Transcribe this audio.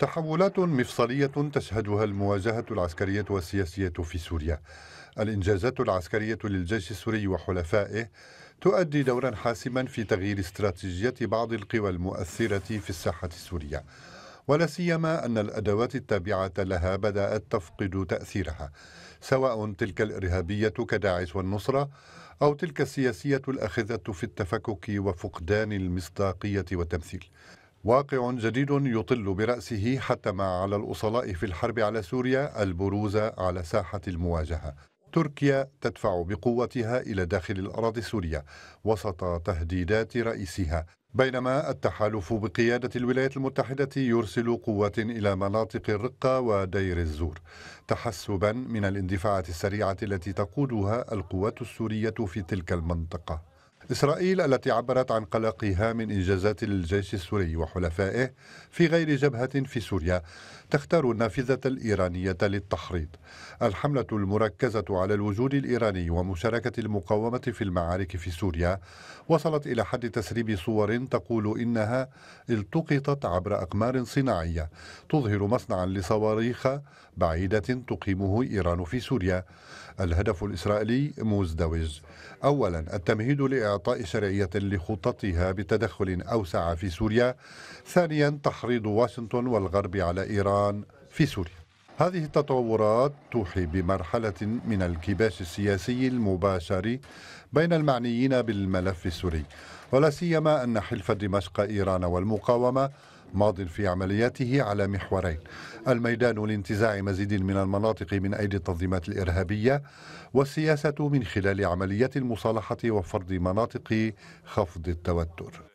تحولات مفصلية تشهدها المواجهة العسكرية والسياسية في سوريا. الإنجازات العسكرية للجيش السوري وحلفائه تؤدي دورا حاسما في تغيير استراتيجية بعض القوى المؤثرة في الساحة السورية. ولا سيما أن الأدوات التابعة لها بدأت تفقد تأثيرها سواء تلك الإرهابية كداعش والنصرة أو تلك السياسية الأخذة في التفكك وفقدان المصداقية والتمثيل واقع جديد يطل برأسه حتى ما على الأصلاء في الحرب على سوريا البروز على ساحة المواجهة تركيا تدفع بقوتها إلى داخل الأراضي السورية وسط تهديدات رئيسها بينما التحالف بقيادة الولايات المتحدة يرسل قوات إلى مناطق الرقة ودير الزور تحسبا من الاندفاعات السريعة التي تقودها القوات السورية في تلك المنطقة إسرائيل التي عبرت عن قلقها من إنجازات الجيش السوري وحلفائه في غير جبهة في سوريا تختار النافذة الإيرانية للتحريض الحملة المركزة على الوجود الإيراني ومشاركة المقاومة في المعارك في سوريا وصلت إلى حد تسريب صور تقول إنها التقطت عبر أقمار صناعية تظهر مصنعا لصواريخ بعيدة تقيمه إيران في سوريا الهدف الإسرائيلي مزدوج أولا التمهيد لإعطاء إعطاء شرعية لخططها بتدخل أوسع في سوريا ثانيا تحريض واشنطن والغرب على إيران في سوريا هذه التطورات توحي بمرحلة من الكباش السياسي المباشر بين المعنيين بالملف السوري ولا سيما أن حلف دمشق إيران والمقاومة ماض في عملياته على محورين الميدان لانتزاع مزيد من المناطق من أيدي التنظيمات الإرهابية والسياسة من خلال عمليات المصالحة وفرض مناطق خفض التوتر